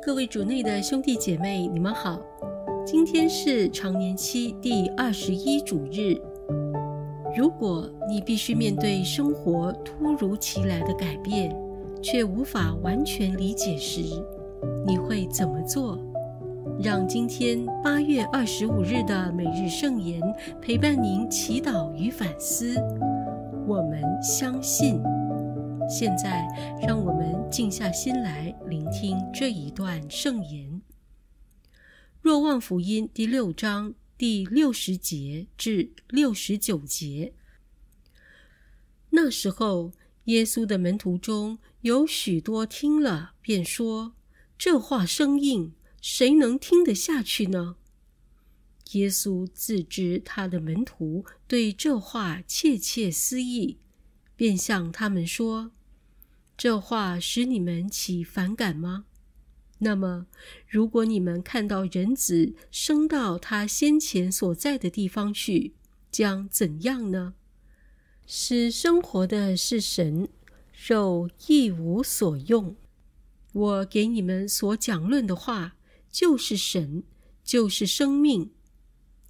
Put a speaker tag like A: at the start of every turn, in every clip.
A: 各位主内的兄弟姐妹，你们好。今天是常年期第二十一主日。如果你必须面对生活突如其来的改变，却无法完全理解时，你会怎么做？让今天八月二十五日的每日圣言陪伴您祈祷与反思。我们相信。现在，让我们静下心来聆听这一段圣言。若望福音第六章第六十节至六十九节。那时候，耶稣的门徒中有许多听了便说：“这话生硬，谁能听得下去呢？”耶稣自知他的门徒对这话窃窃私议，便向他们说。这话使你们起反感吗？那么，如果你们看到人子升到他先前所在的地方去，将怎样呢？使生活的是神，肉一无所用。我给你们所讲论的话，就是神，就是生命。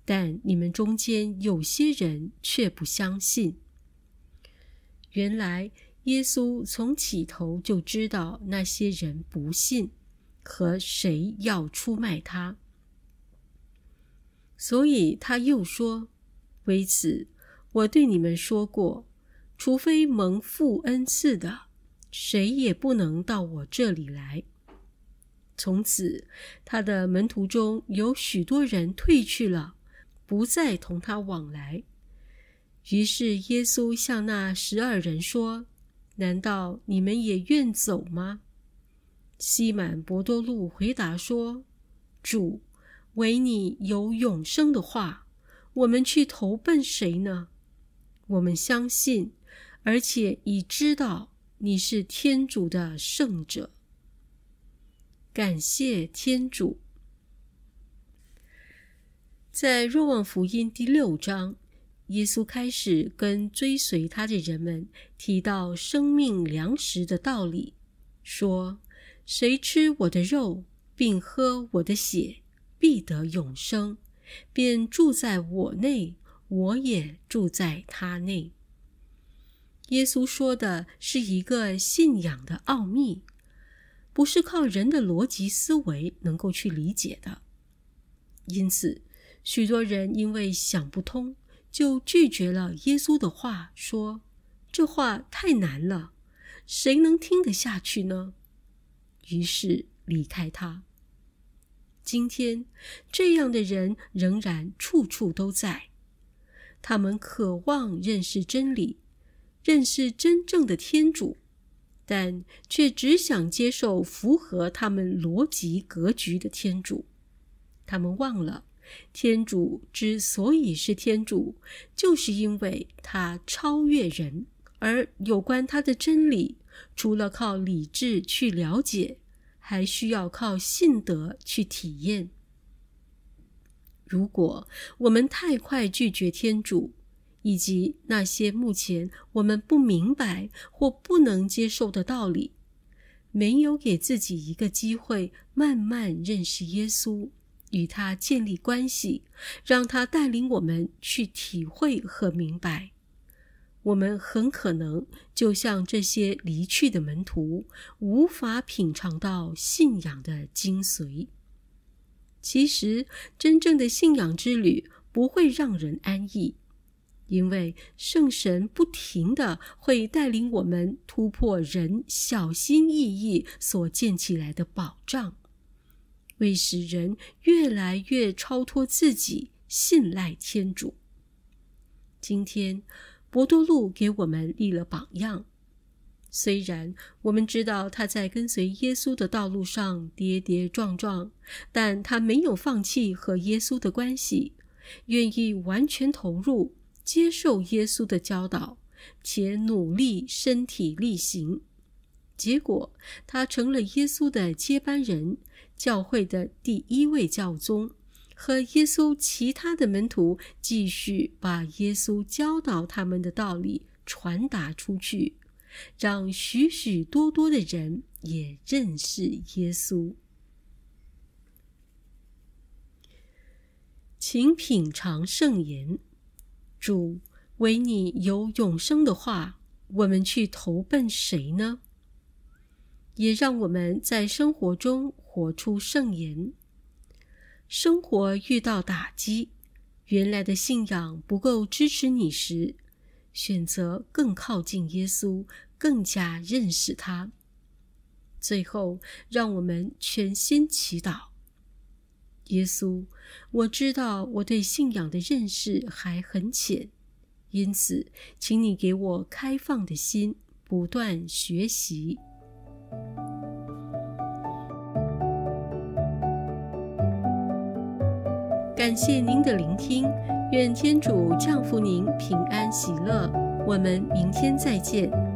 A: 但你们中间有些人却不相信。原来。耶稣从起头就知道那些人不信，和谁要出卖他，所以他又说：“为此，我对你们说过，除非蒙父恩赐的，谁也不能到我这里来。”从此，他的门徒中有许多人退去了，不再同他往来。于是，耶稣向那十二人说。难道你们也愿走吗？西满伯多禄回答说：“主，唯你有永生的话，我们去投奔谁呢？我们相信，而且已知道你是天主的圣者。感谢天主。”在若望福音第六章。耶稣开始跟追随他的人们提到生命粮食的道理，说：“谁吃我的肉并喝我的血，必得永生，便住在我内，我也住在他内。”耶稣说的是一个信仰的奥秘，不是靠人的逻辑思维能够去理解的。因此，许多人因为想不通。就拒绝了耶稣的话，说：“这话太难了，谁能听得下去呢？”于是离开他。今天，这样的人仍然处处都在。他们渴望认识真理，认识真正的天主，但却只想接受符合他们逻辑格局的天主。他们忘了。天主之所以是天主，就是因为他超越人，而有关他的真理，除了靠理智去了解，还需要靠信德去体验。如果我们太快拒绝天主，以及那些目前我们不明白或不能接受的道理，没有给自己一个机会慢慢认识耶稣。与他建立关系，让他带领我们去体会和明白。我们很可能就像这些离去的门徒，无法品尝到信仰的精髓。其实，真正的信仰之旅不会让人安逸，因为圣神不停地会带领我们突破人小心翼翼所建起来的保障。为使人越来越超脱自己，信赖天主。今天，博多禄给我们立了榜样。虽然我们知道他在跟随耶稣的道路上跌跌撞撞，但他没有放弃和耶稣的关系，愿意完全投入，接受耶稣的教导，且努力身体力行。结果，他成了耶稣的接班人，教会的第一位教宗，和耶稣其他的门徒继续把耶稣教导他们的道理传达出去，让许许多多的人也认识耶稣。请品尝圣言，主为你有永生的话，我们去投奔谁呢？也让我们在生活中活出圣言。生活遇到打击，原来的信仰不够支持你时，选择更靠近耶稣，更加认识他。最后，让我们全心祈祷：耶稣，我知道我对信仰的认识还很浅，因此，请你给我开放的心，不断学习。感谢您的聆听，愿天主降福您，平安喜乐。我们明天再见。